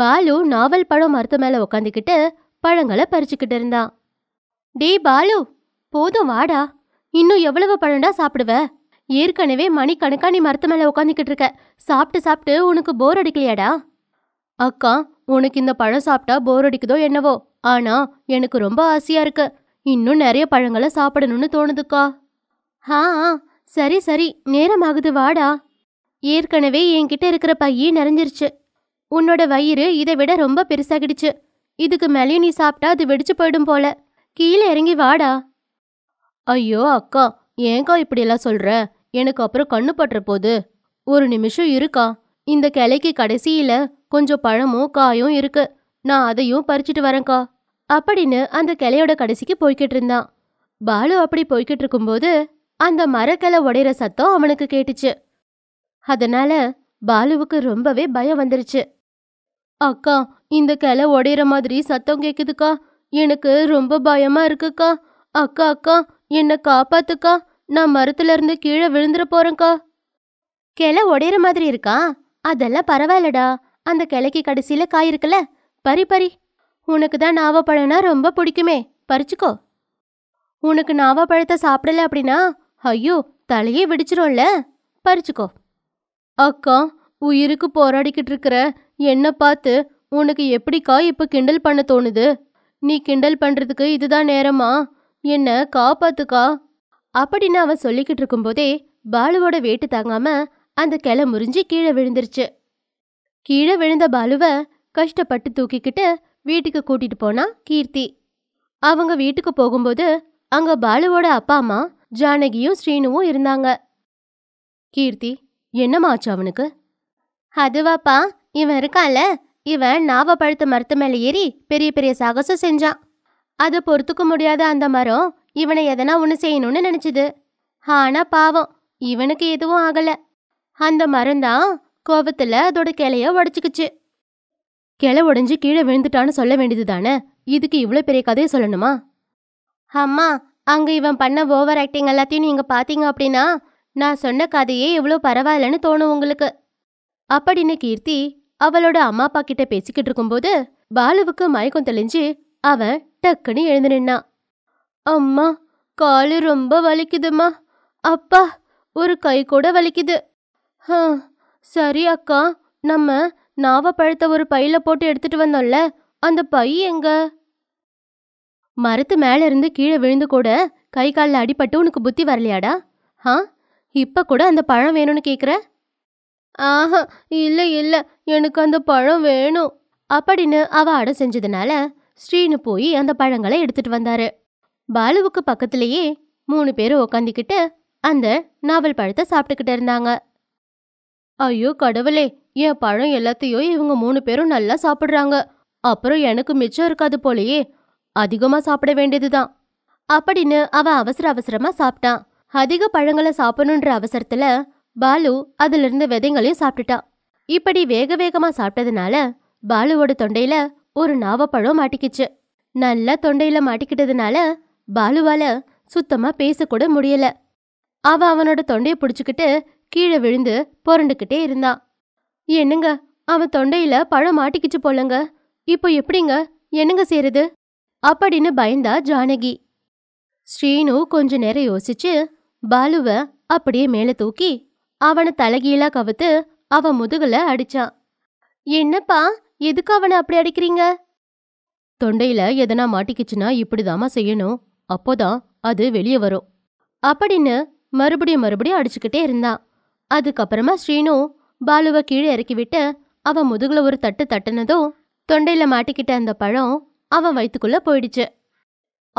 பாலு நாவல் பழம் மரத்து மேல உக்காந்துக்கிட்டு பழங்களை பறிச்சுக்கிட்டு இருந்தான் டே பாலு போதும் வாடா இன்னும் எவ்வளவு பழம்டா சாப்பிடுவ ஏற்கனவே கணக்கா நீ மரத்து மேல உக்காந்துக்கிட்டு இருக்க சாப்பிட்டு சாப்பிட்டு உனக்கு போர் அடிக்கலையாடா அக்கா உனக்கு இந்த பழம் சாப்பிட்டா போர் அடிக்குதோ என்னவோ ஆனா எனக்கு ரொம்ப ஆசையா இருக்கு இன்னும் நிறைய பழங்களை சாப்பிடணும்னு தோணுதுக்கா ஆ சரி சரி நேரம் ஆகுது வாடா ஏற்கனவே என்கிட்ட இருக்கிற பையே நிறைஞ்சிருச்சு உன்னோட வயிறு இதை விட ரொம்ப பெருசாகிடுச்சு இதுக்கு மேலேயும் நீ சாப்பிட்டா அது வெடிச்சு போயிடும் போல கீழே இறங்கி வாடா ஐயோ அக்கா ஏங்கா இப்படியெல்லாம் சொல்ற எனக்கு அப்புறம் கண்ணு பட்டுற போது ஒரு நிமிஷம் இருக்கா இந்த கிளைக்கு கடைசியில கொஞ்சம் பழமும் காயும் இருக்கு நான் அதையும் பறிச்சிட்டு வரேன்க்கா அப்படின்னு அந்த கிளையோட கடைசிக்கு போய்கிட்டு இருந்தான் பாலு அப்படி போய்கிட்டு இருக்கும்போது அந்த மரக்கிளை உடையிற சத்தம் அவனுக்கு கேட்டுச்சு அதனால பாலுவுக்கு ரொம்பவே பயம் வந்துருச்சு அக்கா இந்த கிளை உடையிற மாதிரி சத்தம் கேக்குதுக்கா எனக்கு ரொம்ப பயமா இருக்குக்கா அக்கா அக்கா என்னை காப்பாத்துக்கா நான் மரத்துல இருந்து கீழே விழுந்துட போறேன்க்கா கிளை உடையிற மாதிரி இருக்கா அதெல்லாம் பரவாயில்லடா அந்த கிளைக்கு கடைசியில காய் இருக்குல்ல பரி பறி உனக்கு தான் நாவப்பழம்னா ரொம்ப பிடிக்குமே பறிச்சுக்கோ உனக்கு நாவப்பழத்தை சாப்பிடல அப்படின்னா ஐயோ தலையே விடிச்சிரும்ல பறிச்சுக்கோ அக்கா உயிருக்கு போராடிக்கிட்டு இருக்கிற என்ன பார்த்து உனக்கு எப்படிக்கா இப்போ கிண்டல் பண்ண தோணுது நீ கிண்டல் பண்ணுறதுக்கு இதுதான் நேரமா என்ன காப்பாத்துக்கா அப்படின்னு அவன் சொல்லிக்கிட்டு இருக்கும்போதே பாலுவோட வேட்டு தாங்காம அந்த கிளை முறிஞ்சு கீழே விழுந்துருச்சு கீழே விழுந்த பாலுவை கஷ்டப்பட்டு தூக்கிக்கிட்டு வீட்டுக்கு கூட்டிட்டு போனா கீர்த்தி அவங்க வீட்டுக்கு போகும்போது அங்க பாலுவோட அப்பா அம்மா ஜானகியும் ஸ்ரீனுவும் இருந்தாங்க கீர்த்தி என்னமாச்சு அவனுக்கு அதுவாப்பா இவன் இருக்கான்ல இவன் நாவ பழுத்த மரத்து மேலே ஏறி பெரிய பெரிய சாகசம் செஞ்சான் அதை பொறுத்துக்க முடியாத அந்த மரம் இவனை எதனா ஒன்று செய்யணும்னு நினச்சிது ஆனா பாவம் இவனுக்கு எதுவும் ஆகலை அந்த மரம் தான் கோபத்தில் அதோட கிளைய உடச்சிக்குச்சு கிளை உடைஞ்சு கீழே விழுந்துட்டான்னு சொல்ல வேண்டியது தானே இதுக்கு இவ்வளோ பெரிய கதையை சொல்லணுமா அம்மா அங்கே இவன் பண்ண ஓவர் ஆக்டிங் எல்லாத்தையும் நீங்கள் பார்த்தீங்க அப்படின்னா நான் சொன்ன கதையே இவ்வளோ பரவாயில்லன்னு தோணும் உங்களுக்கு அப்படின்னு கீர்த்தி அவளோட அம்மா அப்பா கிட்ட பேசிக்கிட்டு இருக்கும்போது பாலுவுக்கு மயக்கம் தெளிஞ்சு அவன் டக்குன்னு எழுந்து நின்னான் அம்மா காலு ரொம்ப வலிக்குதுமா அப்பா ஒரு கை கூட வலிக்குது சரி அக்கா நம்ம நாவ பழுத்த ஒரு பையில போட்டு எடுத்துட்டு வந்தோம்ல அந்த பை எங்க மரத்து மேல இருந்து கீழே விழுந்து கூட கை காலில் அடிபட்டு உனக்கு புத்தி வரலையாடா ஆ இப்ப கூட அந்த பழம் வேணும்னு கேக்குற ஆஹா இல்லை இல்லை எனக்கு அந்த பழம் வேணும் அப்படின்னு அவ அட செஞ்சதுனால ஸ்ரீனு போய் அந்த பழங்களை எடுத்துட்டு வந்தாரு பாலுவுக்கு பக்கத்திலேயே மூணு பேரும் உக்காந்துக்கிட்டு அந்த நாவல் பழத்தை சாப்பிட்டுக்கிட்டு இருந்தாங்க ஐயோ கடவுளே என் பழம் எல்லாத்தையும் இவங்க மூணு பேரும் நல்லா சாப்பிட்றாங்க அப்புறம் எனக்கு மிச்சம் இருக்காது போலயே அதிகமாக சாப்பிட வேண்டியதுதான் அப்படின்னு அவன் அவசர அவசரமா சாப்பிட்டான் அதிக பழங்களை சாப்பிடணுன்ற அவசரத்தில் பாலு அதிலிருந்து விதைங்களையும் சாப்பிட்டுட்டான் இப்படி வேக வேகமா சாப்பிட்டதுனால பாலுவோட தொண்டையில ஒரு நாவப்பழம் மாட்டிக்கிச்சு நல்லா தொண்டையில மாட்டிக்கிட்டதுனால பாலுவால சுத்தமா பேசக்கூட முடியல அவ அவனோட தொண்டையை பிடிச்சிக்கிட்டு கீழே விழுந்து புரண்டுக்கிட்டே இருந்தான் என்னங்க அவன் தொண்டையில பழம் மாட்டிக்கிச்சு போலங்க இப்போ எப்படிங்க என்னங்க செய்யறது அப்படின்னு பயந்தா ஜானகி ஸ்ரீனு கொஞ்ச நேரம் யோசிச்சு பாலுவை அப்படியே மேலே தூக்கி அவனை தலகீழா கவுத்து அவன் முதுகுல அடிச்சான் என்னப்பா எதுக்கு அவனை அப்படி அடிக்கிறீங்க தொண்டையில எதனா மாட்டிக்கிச்சுன்னா இப்படிதாமா செய்யணும் அப்போதான் அது வெளியே வரும் அப்படின்னு மறுபடியும் மறுபடியும் அடிச்சுக்கிட்டே இருந்தான் அதுக்கப்புறமா ஸ்ரீனு பாலுவை கீழே இறக்கி விட்டு அவன் முதுகுல ஒரு தட்டு தட்டுனதும் தொண்டையில மாட்டிக்கிட்ட அந்த பழம் அவன் வயிற்றுக்குள்ள போயிடுச்சு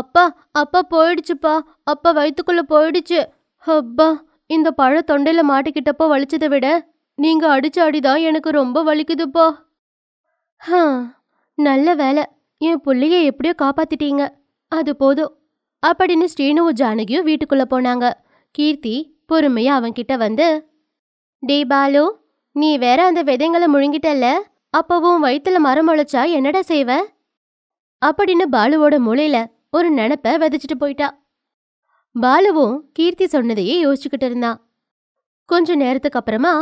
அப்பா அப்பா போயிடுச்சுப்பா அப்பா வயிற்றுக்குள்ள போயிடுச்சு அப்பா இந்த பழ தொண்டையில மாட்டிக்கிட்டப்போ வலிச்சதை விட நீங்க அடிச்ச அடிதான் எனக்கு ரொம்ப வலிக்குதுப்பா ஹா நல்ல வேலை என் புள்ளைய எப்படியோ காப்பாத்திட்டீங்க அது போதும் அப்படின்னு ஸ்ரீனுவும் ஜானகியும் வீட்டுக்குள்ள போனாங்க கீர்த்தி பொறுமையா அவன்கிட்ட வந்து டே பாலு நீ வேற அந்த விதைங்களை முழுங்கிட்டல்ல அப்பவும் வயிற்றுல மரம் முளைச்சா என்னடா செய்வ அப்படின்னு பாலுவோட மூளையில ஒரு நினப்ப விதைச்சிட்டு போயிட்டா பாலுவும் கீர்த்தி சொன்னதையே யோசிச்சுக்கிட்டு இருந்தான் கொஞ்ச நேரத்துக்கு அப்புறமா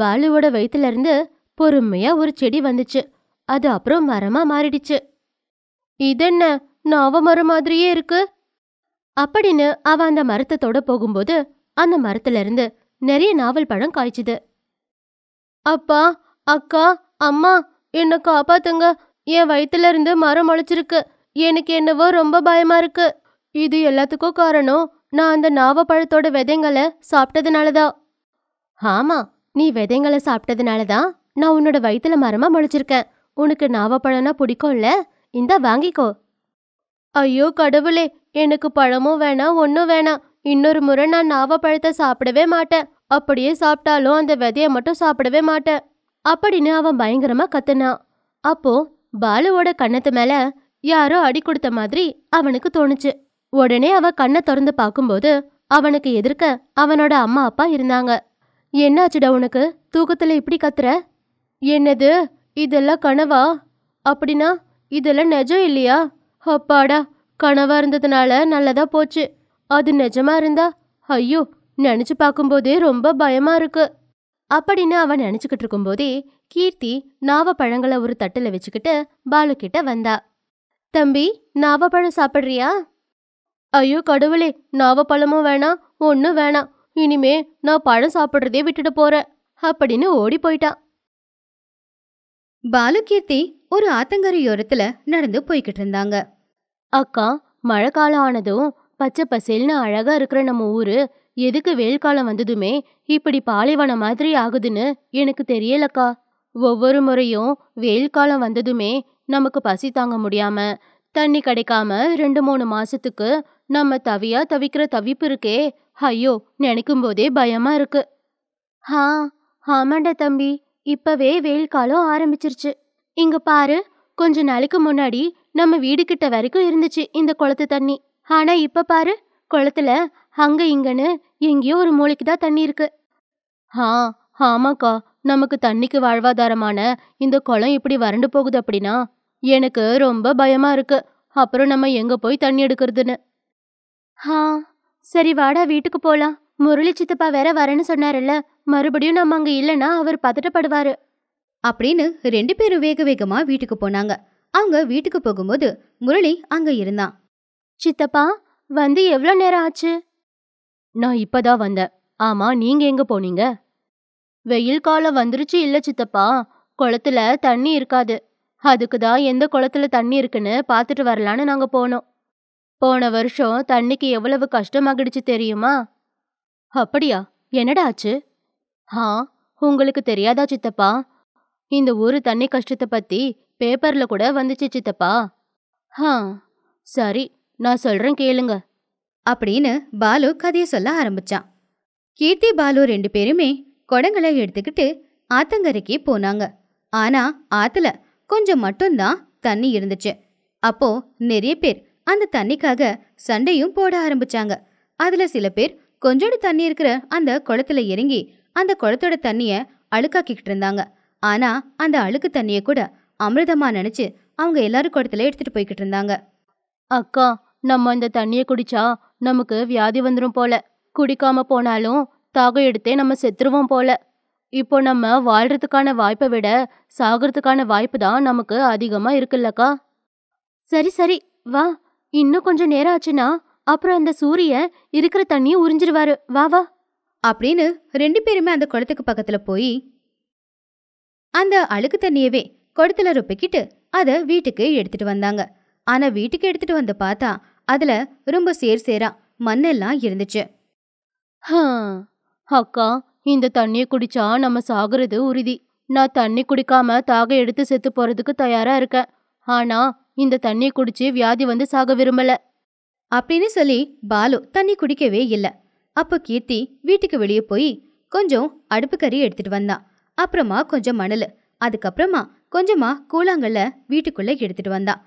பாலுவோட வயிற்றுல இருந்து பொறுமையா ஒரு செடி வந்துச்சு அது அப்புறம் மரமா மாறிடுச்சு இதென்ன நாவ மரம் மாதிரியே இருக்கு அப்படின்னு அவ அந்த மரத்தை தொட போகும்போது அந்த மரத்துல இருந்து நிறைய நாவல் பழம் காய்ச்சுது அப்பா அக்கா அம்மா என்ன காப்பாத்துங்க என் வயிற்றுல இருந்து மரம் முளைச்சிருக்கு எனக்கு என்னவோ ரொம்ப பயமா இருக்கு இது எல்லாத்துக்கும் காரணம் நான் அந்த நாவப்பழத்தோட விதைங்களை சாப்பிட்டதுனாலதான் ஆமா நீ விதைங்களை சாப்பிட்டதுனாலதான் நான் உன்னோட வயிற்றுல மரமா முளைச்சிருக்கேன் உனக்கு நாவப்பழம்னா பிடிக்கும்ல இந்தா வாங்கிக்கோ ஐயோ கடவுளே எனக்கு பழமும் வேணாம் ஒன்றும் வேணாம் இன்னொரு முறை நான் நாவப்பழத்தை சாப்பிடவே மாட்டேன் அப்படியே சாப்பிட்டாலும் அந்த விதைய மட்டும் சாப்பிடவே மாட்டேன் அப்படின்னு அவன் பயங்கரமா கத்துனான் அப்போ பாலுவோட கண்ணத்து மேல யாரோ அடி கொடுத்த மாதிரி அவனுக்கு தோணுச்சு உடனே அவ கண்ணை திறந்து பார்க்கும்போது அவனுக்கு எதிர்க்க அவனோட அம்மா அப்பா இருந்தாங்க என்னாச்சுடா உனக்கு தூக்கத்துல இப்படி கத்துற என்னது இதெல்லாம் கனவா அப்படின்னா இதெல்லாம் நெஜம் இல்லையா அப்பாடா கனவா இருந்ததுனால நல்லதா போச்சு அது நெஜமா இருந்தா ஐயோ நினைச்சு பார்க்கும்போதே ரொம்ப பயமா இருக்கு அப்படின்னு அவன் நினைச்சுக்கிட்டு இருக்கும்போதே கீர்த்தி நாவ பழங்களை ஒரு தட்டுல வச்சுக்கிட்டு பாலு கிட்ட வந்தா தம்பி நாவ பழம் சாப்பிட்றியா ஐயோ கடவுளே நாவ பழமும் வேணாம் ஒன்றும் வேணாம் இனிமே நான் பழம் சாப்பிட்றதே விட்டுட்டு போறேன் அப்படின்னு ஓடி போயிட்டான் பாலுக்கீர்த்தி ஒரு ஆத்தங்கரையோரத்துல நடந்து போய்கிட்டு இருந்தாங்க அக்கா மழை காலம் ஆனதும் பச்சை பசேல்னு அழகா இருக்கிற நம்ம ஊரு எதுக்கு வெயில் காலம் வந்ததுமே இப்படி பாலைவனம் மாதிரி ஆகுதுன்னு எனக்கு தெரியலக்கா ஒவ்வொரு முறையும் வெயில் காலம் வந்ததுமே நமக்கு பசி தாங்க முடியாம தண்ணி கிடைக்காம ரெண்டு மூணு மாசத்துக்கு நம்ம தவியா தவிக்கிற தவிப்பு இருக்கே ஐயோ நினைக்கும் போதே பயமா இருக்கு ஹா ஆமாண்டா தம்பி இப்பவே வெயில் காலம் ஆரம்பிச்சிருச்சு இங்க பாரு கொஞ்ச நாளைக்கு முன்னாடி நம்ம வீடு கிட்ட வரைக்கும் இருந்துச்சு இந்த குளத்து தண்ணி ஆனா இப்ப பாரு குளத்துல அங்க இங்கன்னு எங்கேயோ ஒரு மூளைக்கு தான் தண்ணி இருக்கு ஆ ஆமாக்கா நமக்கு தண்ணிக்கு வாழ்வாதாரமான இந்த குளம் இப்படி வறண்டு போகுது அப்படின்னா எனக்கு ரொம்ப பயமா இருக்கு அப்புறம் நம்ம எங்க போய் தண்ணி எடுக்கிறதுன்னு ஆ சரி வாடா வீட்டுக்கு போலாம் முரளி சித்தப்பா வேற வரேன்னு சொன்னார்ல மறுபடியும் நம்ம அங்க இல்லைன்னா அவர் பதட்டப்படுவாரு அப்படின்னு ரெண்டு பேரும் வேக வேகமா வீட்டுக்கு போனாங்க அவங்க வீட்டுக்கு போகும்போது முரளி அங்க இருந்தான் சித்தப்பா வந்து எவ்வளோ நேரம் ஆச்சு நான் இப்பதான் வந்தேன் ஆமா நீங்க எங்க போனீங்க வெயில் காலம் வந்துருச்சு இல்ல சித்தப்பா குளத்துல தண்ணி இருக்காது அதுக்கு தான் எந்த குளத்துல தண்ணி இருக்குன்னு பார்த்துட்டு வரலான்னு நாங்க போனோம் போன வருஷம் தண்ணிக்கு எவ்வளவு கஷ்டமாகிடுச்சு தெரியுமா அப்படியா என்னடா ஆச்சு ஆ உங்களுக்கு தெரியாதா சித்தப்பா இந்த ஊர் தண்ணி கஷ்டத்தை பத்தி பேப்பர்ல கூட வந்துச்சு சித்தப்பா ஹா சரி நான் சொல்றேன் கேளுங்க அப்படின்னு பாலு கதையை சொல்ல ஆரம்பிச்சான் கீர்த்தி பாலு ரெண்டு பேருமே குடங்களை எடுத்துக்கிட்டு ஆத்தங்கரைக்கு போனாங்க ஆனா ஆத்துல கொஞ்சம் மட்டும்தான் தண்ணி இருந்துச்சு அப்போ நிறைய பேர் அந்த தண்ணிக்காக சண்டையும் போட ஆரம்பிச்சாங்க அதுல சில பேர் கொஞ்சோடு தண்ணி இருக்கிற அந்த குளத்துல இறங்கி அந்த குளத்தோட தண்ணிய அழுக்காக்கிக்கிட்டு இருந்தாங்க ஆனா அந்த அழுக்கு தண்ணிய கூட அமிர்தமா நினைச்சு அவங்க எல்லாரும் குளத்துல எடுத்துட்டு போய்கிட்டு இருந்தாங்க அக்கா நம்ம இந்த தண்ணியை குடிச்சா நமக்கு வியாதி வந்துடும் போல குடிக்காம போனாலும் தாகம் எடுத்தே நம்ம செத்துருவோம் போல இப்போ நம்ம வாழ்றதுக்கான வாய்ப்பை விட சாகிறதுக்கான வாய்ப்பு தான் நமக்கு அதிகமாக இருக்குல்லக்கா சரி சரி வா இன்னும் கொஞ்சம் நேரம் ஆச்சுன்னா அப்புறம் அந்த சூரியன் இருக்கிற தண்ணியை உறிஞ்சிருவாரு வா வா அப்படின்னு ரெண்டு பேருமே அந்த குளத்துக்கு பக்கத்துல போய் அந்த அழுக்கு தண்ணியவே குடத்துல ரொப்பிக்கிட்டு அதை வீட்டுக்கு எடுத்துட்டு வந்தாங்க ஆனா வீட்டுக்கு எடுத்துட்டு வந்து பார்த்தா அதுல ரொம்ப சேர் சேரா மண்ணெல்லாம் இருந்துச்சு அக்கா இந்த தண்ணியை குடிச்சா நம்ம சாகுறது உறுதி நான் தண்ணி குடிக்காம தாக எடுத்து செத்து போறதுக்கு தயாரா இருக்கேன் ஆனா இந்த தண்ணி குடிச்சு வியாதி வந்து சாக விரும்பல அப்படின்னு சொல்லி பாலு தண்ணி குடிக்கவே இல்லை அப்போ கீர்த்தி வீட்டுக்கு வெளியே போய் கொஞ்சம் அடுப்பு கறி எடுத்துட்டு வந்தான் அப்புறமா கொஞ்சம் மணல் அதுக்கப்புறமா கொஞ்சமா கூழாங்கல்ல வீட்டுக்குள்ள எடுத்துட்டு வந்தான்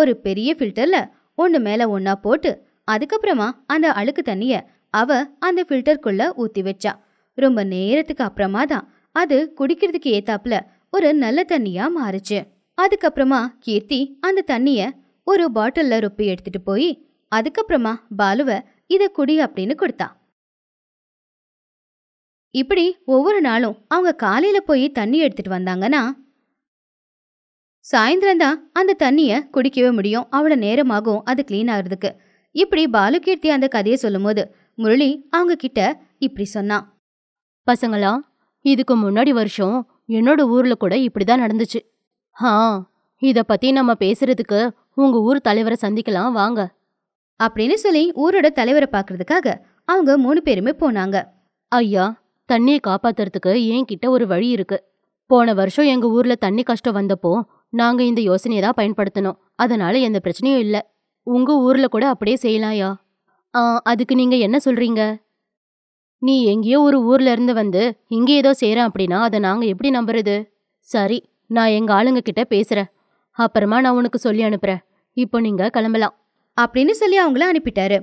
ஒரு பெரிய ஃபில்டர்ல ஒன்று மேல ஒன்னா போட்டு அதுக்கப்புறமா அந்த அழுக்கு தண்ணிய அவ அந்த ஃபில்டருக்குள்ள ஊத்தி வச்சா ரொம்ப நேரத்துக்கு அப்புறமா தான் அது குடிக்கிறதுக்கு ஏத்தாப்புல ஒரு நல்ல தண்ணியா மாறுச்சு அதுக்கப்புறமா கீர்த்தி அந்த தண்ணிய ஒரு பாட்டில்ல ரொப்பி எடுத்துட்டு போய் அதுக்கப்புறமா பாலுவ இத குடி அப்படின்னு கொடுத்தா இப்படி ஒவ்வொரு நாளும் அவங்க காலையில போய் தண்ணி எடுத்துட்டு வந்தாங்கன்னா சாயந்தரம் தான் அந்த தண்ணிய குடிக்கவே முடியும் அவ்வளோ நேரமாகும் அது கிளீன் ஆகுறதுக்கு இப்படி பாலு கீர்த்தி அந்த கதையை போது முரளி அவங்க கிட்ட இப்படி சொன்னான் பசங்களா இதுக்கு முன்னாடி வருஷம் என்னோட ஊர்ல கூட இப்படிதான் நடந்துச்சு ஆ இதை பத்தி நம்ம பேசுறதுக்கு உங்க ஊர் தலைவரை சந்திக்கலாம் வாங்க அப்படின்னு சொல்லி ஊரோட தலைவரை பார்க்கறதுக்காக அவங்க மூணு பேருமே போனாங்க ஐயா தண்ணியை காப்பாத்துறதுக்கு கிட்ட ஒரு வழி இருக்கு போன வருஷம் எங்க ஊர்ல தண்ணி கஷ்டம் வந்தப்போ நாங்க இந்த யோசனையை தான் பயன்படுத்தினோம் அதனால எந்த பிரச்சனையும் இல்லை உங்க ஊர்ல கூட அப்படியே செய்யலாயா ஆ அதுக்கு நீங்க என்ன சொல்றீங்க நீ எங்கேயோ ஒரு ஊர்ல இருந்து வந்து இங்கே ஏதோ செய்யறேன் அப்படின்னா அதை நாங்க எப்படி நம்புறது சரி நான் எங்கள் ஆளுங்க கிட்ட பேசுகிறேன் அப்புறமா நான் உனக்கு சொல்லி அனுப்புகிறேன் இப்போ நீங்கள் கிளம்பலாம் அப்படின்னு சொல்லி அவங்கள அனுப்பிட்டாரு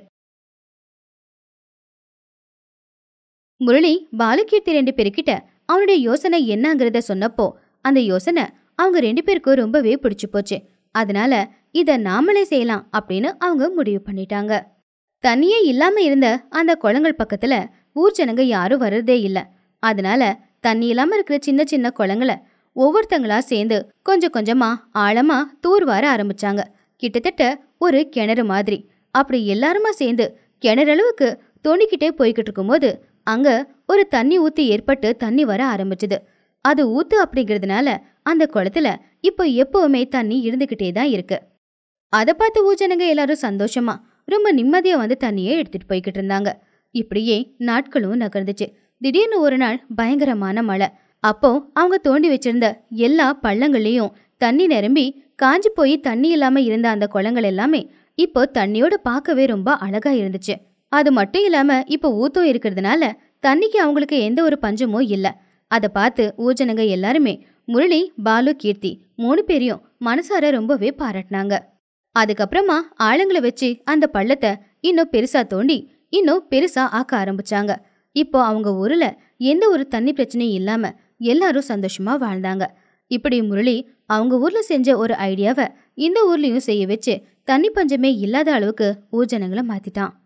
முரளி பாலகீர்த்தி ரெண்டு பேருக்கிட்ட அவனுடைய யோசனை என்னங்கிறத சொன்னப்போ அந்த யோசனை அவங்க ரெண்டு பேருக்கும் ரொம்பவே பிடிச்சி போச்சு அதனால இதை நாமளே செய்யலாம் அப்படின்னு அவங்க முடிவு பண்ணிட்டாங்க தனியே இல்லாம இருந்த அந்த குளங்கள் பக்கத்துல ஊர் ஜனங்க யாரும் வர்றதே இல்லை அதனால தண்ணி இல்லாம இருக்கிற சின்ன சின்ன குளங்களை ஒவ்வொருத்தங்களா சேர்ந்து கொஞ்சம் கொஞ்சமா ஆழமா தூர்வார ஆரம்பிச்சாங்க கிட்டத்தட்ட ஒரு கிணறு மாதிரி அப்படி எல்லாருமா சேர்ந்து கிணறளவுக்கு தோண்டிக்கிட்டே போய்கிட்டு இருக்கும்போது அங்க ஒரு தண்ணி ஊத்து ஏற்பட்டு தண்ணி வர ஆரம்பிச்சது அது ஊத்து அப்படிங்கிறதுனால அந்த குளத்துல இப்போ எப்பவுமே தண்ணி இருந்துகிட்டே தான் இருக்கு அதை பார்த்து ஊஜனங்க எல்லாரும் சந்தோஷமா ரொம்ப நிம்மதியா வந்து தண்ணியை எடுத்துட்டு போய்கிட்டு இருந்தாங்க இப்படியே நாட்களும் நகர்ந்துச்சு திடீர்னு ஒரு நாள் பயங்கரமான மழை அப்போ அவங்க தோண்டி வச்சிருந்த எல்லா பள்ளங்கள்லேயும் தண்ணி நிரம்பி காஞ்சி போய் தண்ணி இல்லாம இருந்த அந்த குளங்கள் எல்லாமே இப்போ தண்ணியோட பார்க்கவே ரொம்ப அழகா இருந்துச்சு அது மட்டும் இல்லாம இப்போ ஊத்தம் இருக்கிறதுனால தண்ணிக்கு அவங்களுக்கு எந்த ஒரு பஞ்சமோ இல்ல அதை பார்த்து ஊஜனங்க எல்லாருமே முரளி பாலு கீர்த்தி மூணு பேரையும் மனசார ரொம்பவே பாராட்டினாங்க அதுக்கப்புறமா ஆளுங்களை வச்சு அந்த பள்ளத்தை இன்னும் பெருசா தோண்டி இன்னும் பெருசா ஆக்க ஆரம்பிச்சாங்க இப்போ அவங்க ஊர்ல எந்த ஒரு தண்ணி பிரச்சனையும் இல்லாம எல்லாரும் சந்தோஷமா வாழ்ந்தாங்க இப்படி முரளி அவங்க ஊர்ல செஞ்ச ஒரு ஐடியாவை இந்த ஊர்லயும் செய்ய வச்சு தண்ணி பஞ்சமே இல்லாத அளவுக்கு ஊர் ஜனங்களை மாத்திட்டான்